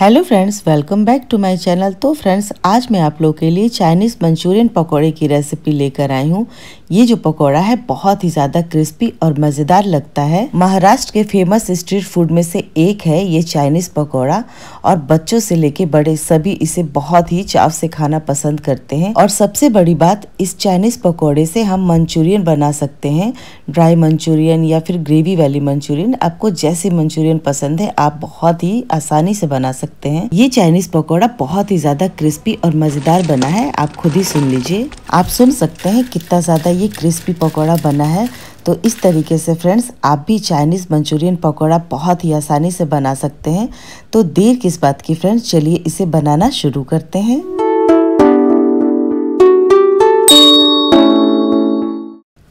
hello friends welcome back to my channel तो friends आज मैं आप लोग के लिए चाइनीज़ मंचूरियन पकोड़े की रेसिपी लेकर आई हूँ ये जो पकोड़ा है बहुत ही ज़्यादा क्रिस्पी और मज़ेदार लगता है महाराष्ट्र के फेमस स्ट्रीट फूड में से एक है ये चाइनीज़ पकोड़ा और बच्चों से लेके बड़े सभी इसे बहुत ही चाव से खाना पसंद करते हैं और सबसे बड़ी बात इस चाइनीज़ पकौड़े से हम मंचूरियन बना सकते हैं ड्राई मंचूरियन या फिर ग्रेवी वाली मंचूरियन आपको जैसे मंचूरियन पसंद है आप बहुत ही आसानी से बना सकते सकते हैं ये चाइनीज पकौड़ा बहुत ही ज्यादा क्रिस्पी और मजेदार बना है आप खुद ही सुन लीजिए आप सुन सकते हैं कितना ज्यादा ये क्रिस्पी पकौड़ा बना है तो इस तरीके से फ्रेंड्स आप भी चाइनीज़ मंचूरियन पकौड़ा बहुत ही आसानी से बना सकते हैं तो देर किस बात की फ्रेंड्स चलिए इसे बनाना शुरू करते हैं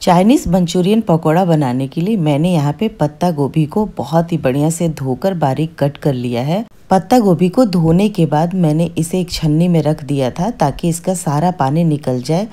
चाइनीज़ मंचूरियन पकौड़ा बनाने के लिए मैंने यहाँ पे पत्ता गोभी को बहुत ही बढ़िया से धोकर बारीक कट कर लिया है पत्ता गोभी को धोने के बाद मैंने इसे एक छन्नी में रख दिया था ताकि इसका सारा पानी निकल जाए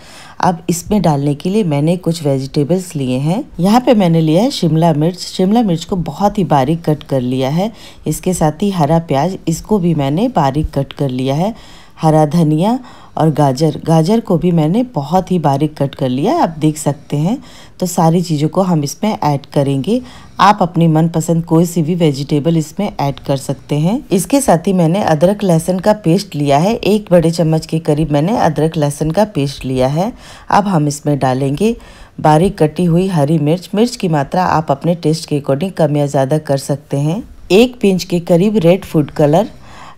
अब इसमें डालने के लिए मैंने कुछ वेजिटेबल्स लिए हैं यहाँ पे मैंने लिया है शिमला मिर्च शिमला मिर्च को बहुत ही बारीक कट कर लिया है इसके साथ ही हरा प्याज इसको भी मैंने बारीक कट कर लिया है हरा धनिया और गाजर गाजर को भी मैंने बहुत ही बारीक कट कर लिया आप देख सकते हैं तो सारी चीज़ों को हम इसमें ऐड करेंगे आप अपनी मनपसंद कोई सी भी वेजिटेबल इसमें ऐड कर सकते हैं इसके साथ ही मैंने अदरक लहसुन का पेस्ट लिया है एक बड़े चम्मच के करीब मैंने अदरक लहसुन का पेस्ट लिया है अब हम इसमें डालेंगे बारीक कटी हुई हरी मिर्च मिर्च की मात्रा आप अपने टेस्ट के अकॉर्डिंग कम या ज़्यादा कर सकते हैं एक पिंच के करीब रेड फूड कलर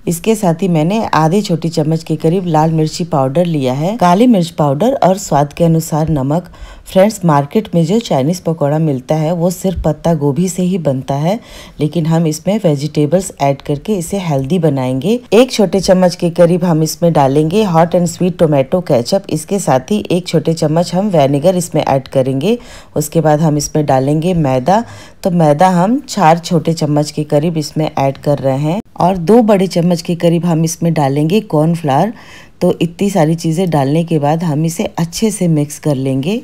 इसके साथ ही मैंने आधे छोटी चम्मच के करीब लाल मिर्ची पाउडर लिया है काली मिर्च पाउडर और स्वाद के अनुसार नमक फ्रेंड्स मार्केट में जो चाइनीज़ पकौड़ा मिलता है वो सिर्फ पत्ता गोभी से ही बनता है लेकिन हम इसमें वेजिटेबल्स ऐड करके इसे हेल्दी बनाएंगे एक छोटे चम्मच के करीब हम इसमें डालेंगे hot and sweet tomato ketchup इसके साथ ही एक छोटे चम्मच हम वेनेगर इसमें ऐड करेंगे उसके बाद हम इसमें डालेंगे मैदा तो मैदा हम चार छोटे चम्मच के करीब इसमें ऐड कर रहे हैं और दो बड़े चम्मच के करीब हम इसमें डालेंगे कॉर्नफ्लावर तो इतनी सारी चीज़ें डालने के बाद हम इसे अच्छे से मिक्स कर लेंगे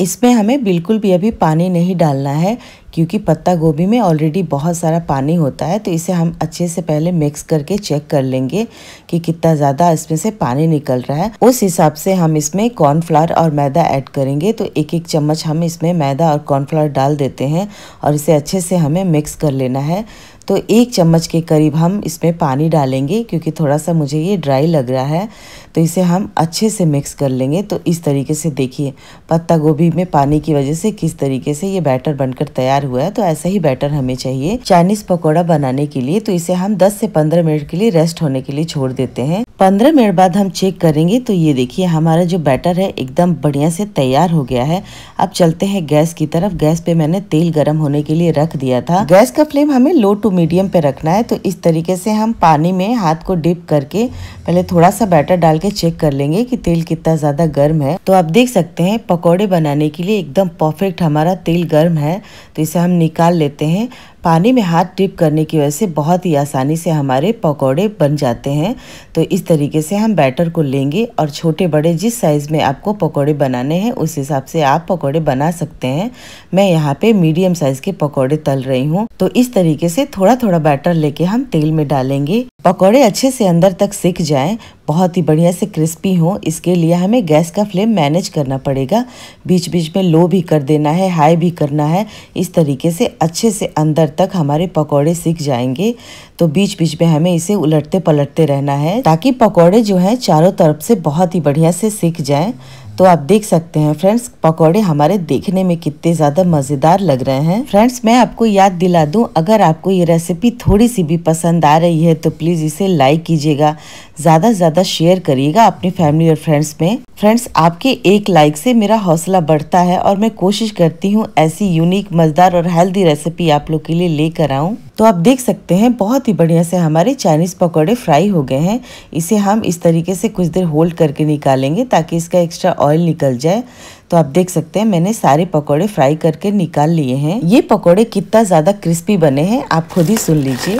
इसमें हमें बिल्कुल भी अभी पानी नहीं डालना है क्योंकि पत्ता गोभी में ऑलरेडी बहुत सारा पानी होता है तो इसे हम अच्छे से पहले मिक्स करके चेक कर लेंगे कि कितना ज़्यादा इसमें से पानी निकल रहा है उस हिसाब से हम इसमें कॉर्नफ्लावर और मैदा ऐड करेंगे तो एक एक चम्मच हम इसमें मैदा और कॉर्नफ्लावर डाल देते हैं और इसे अच्छे से हमें मिक्स कर लेना है तो एक चम्मच के करीब हम इसमें पानी डालेंगे क्योंकि थोड़ा सा मुझे ये ड्राई लग रहा है तो इसे हम अच्छे से मिक्स कर लेंगे तो इस तरीके से देखिए पत्ता गोभी में पानी की वजह से किस तरीके से ये बैटर बनकर तैयार हुआ है तो ऐसा ही बैटर हमें चाहिए चाइनीज़ पकौड़ा बनाने के लिए तो इसे हम दस से पंद्रह मिनट के लिए रेस्ट होने के लिए छोड़ देते हैं पंद्रह मिनट बाद हम चेक करेंगे तो ये देखिए हमारा जो बैटर है एकदम बढ़िया से तैयार हो गया है अब चलते हैं गैस की तरफ गैस पे मैंने तेल गर्म होने के लिए रख दिया था गैस का फ्लेम हमें लो टू मीडियम पे रखना है तो इस तरीके से हम पानी में हाथ को डिप करके पहले थोड़ा सा बैटर डाल के चेक कर लेंगे कि तेल कितना ज़्यादा गर्म है तो आप देख सकते हैं पकौड़े बनाने के लिए एकदम परफेक्ट हमारा तेल गर्म है तो इसे हम निकाल लेते हैं पानी में हाथ डिप करने की वजह से बहुत ही आसानी से हमारे पकौड़े बन जाते हैं तो इस तरीके से हम बैटर को लेंगे और छोटे बड़े जिस साइज़ में आपको पकौड़े बनाने हैं उस हिसाब से आप पकौड़े बना सकते हैं मैं यहाँ पे मीडियम साइज़ के पकौड़े तल रही हूँ तो इस तरीके से थोड़ा थोड़ा बैटर लेके हम तेल में डालेंगे पकौड़े अच्छे से अंदर तक सिक जाएं बहुत ही बढ़िया से क्रिस्पी हों इसके लिए हमें गैस का फ्लेम मैनेज करना पड़ेगा बीच बीच में लो भी कर देना है हाई भी करना है इस तरीके से अच्छे से अंदर तक हमारे पकौड़े सिक जाएंगे तो बीच बीच में हमें इसे उलटते पलटते रहना है ताकि पकौड़े जो हैं चारों तरफ से बहुत ही बढ़िया से सिक जाएँ तो आप देख सकते हैं फ्रेंड्स पकौड़े हमारे देखने में कितने ज़्यादा मज़ेदार लग रहे हैं फ्रेंड्स मैं आपको याद दिला दूं अगर आपको ये रेसिपी थोड़ी सी भी पसंद आ रही है तो प्लीज़ इसे लाइक कीजिएगा ज़्यादा से ज़्यादा शेयर करिएगा अपनी फैमिली और फ्रेंड्स में फ्रेंड्स आपके एक लाइक से मेरा हौसला बढ़ता है और मैं कोशिश करती हूँ ऐसी यूनिक मज़ेदार और हेल्दी रेसिपी आप लोग के लिए लेकर आऊँ तो आप देख सकते हैं बहुत ही बढ़िया से हमारे चाइनीज़ पकौड़े फ्राई हो गए हैं इसे हम इस तरीके से कुछ देर होल्ड करके निकालेंगे ताकि इसका एक्स्ट्रा ऑयल निकल जाए तो आप देख सकते हैं मैंने सारे पकौड़े फ्राई करके निकाल लिए हैं ये पकौड़े कितना ज़्यादा क्रिस्पी बने हैं आप खुद ही सुन लीजिए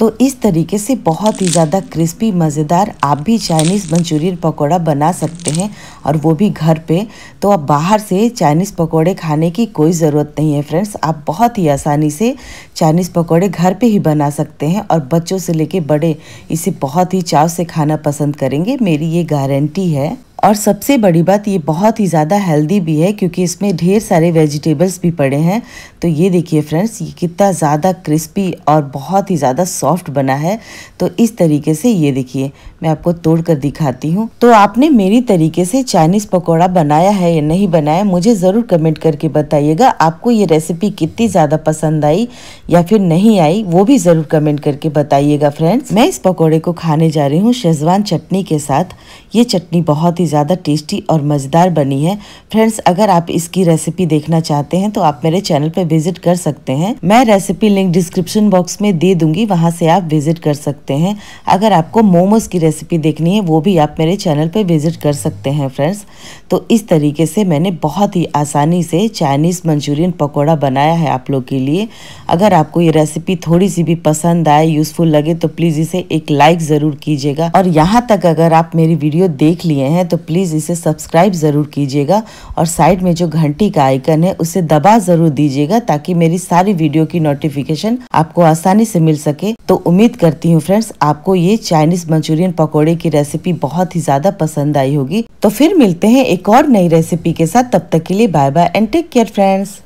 तो इस तरीके से बहुत ही ज़्यादा क्रिस्पी मज़ेदार आप भी चाइनीज़ मंचूरियन पकौड़ा बना सकते हैं और वो भी घर पे तो आप बाहर से चाइनीज़ पकौड़े खाने की कोई ज़रूरत नहीं है फ्रेंड्स आप बहुत ही आसानी से चाइनीज़ पकौड़े घर पे ही बना सकते हैं और बच्चों से लेके बड़े इसे बहुत ही चाव से खाना पसंद करेंगे मेरी ये गारंटी है और सबसे बड़ी बात ये बहुत ही ज़्यादा हेल्दी भी है क्योंकि इसमें ढेर सारे वेजिटेबल्स भी पड़े हैं तो ये देखिए फ्रेंड्स ये कितना ज़्यादा क्रिस्पी और बहुत ही ज़्यादा सॉफ्ट बना है तो इस तरीके से ये देखिए मैं आपको तोड़ कर दिखाती हूँ तो आपने मेरी तरीके से चाइनीज पकौड़ा बनाया है या नहीं बनाया मुझे ज़रूर कमेंट करके बताइएगा आपको ये रेसिपी कितनी ज़्यादा पसंद आई या फिर नहीं आई वो भी ज़रूर कमेंट करके बताइएगा फ्रेंड्स मैं इस पकौड़े को खाने जा रही हूँ शेजवान चटनी के साथ ये चटनी बहुत ही ज़्यादा टेस्टी और मज़ेदार बनी है फ्रेंड्स अगर आप इसकी रेसिपी देखना चाहते हैं तो आप मेरे चैनल पर विजिट कर सकते हैं मैं रेसिपी लिंक डिस्क्रिप्शन बॉक्स में दे दूंगी वहाँ से आप विजिट कर सकते हैं अगर आपको मोमोज की रेसिपी देखनी है वो भी आप मेरे चैनल पर विज़िट कर सकते हैं फ्रेंड्स तो इस तरीके से मैंने बहुत ही आसानी से चाइनीज़ मंचूरियन पकौड़ा बनाया है आप लोग के लिए अगर आपको ये रेसिपी थोड़ी सी भी पसंद आए यूज़फुल लगे तो प्लीज़ इसे एक लाइक ज़रूर कीजिएगा और यहाँ तक अगर आप मेरी वीडियो देख लिए हैं तो प्लीज़ इसे सब्सक्राइब ज़रूर कीजिएगा और साइड में जो घंटी का आइकन है उसे दबा ज़रूर दीजिएगा ताकि मेरी सारी वीडियो की नोटिफिकेशन आपको आसानी से मिल सके तो उम्मीद करती हूँ फ्रेंड्स आपको ये चाइनीज़ मंचूरियन पकोड़े की रेसिपी बहुत ही ज्यादा पसंद आई होगी तो फिर मिलते हैं एक और नई रेसिपी के साथ तब तक के लिए bye bye and take care friends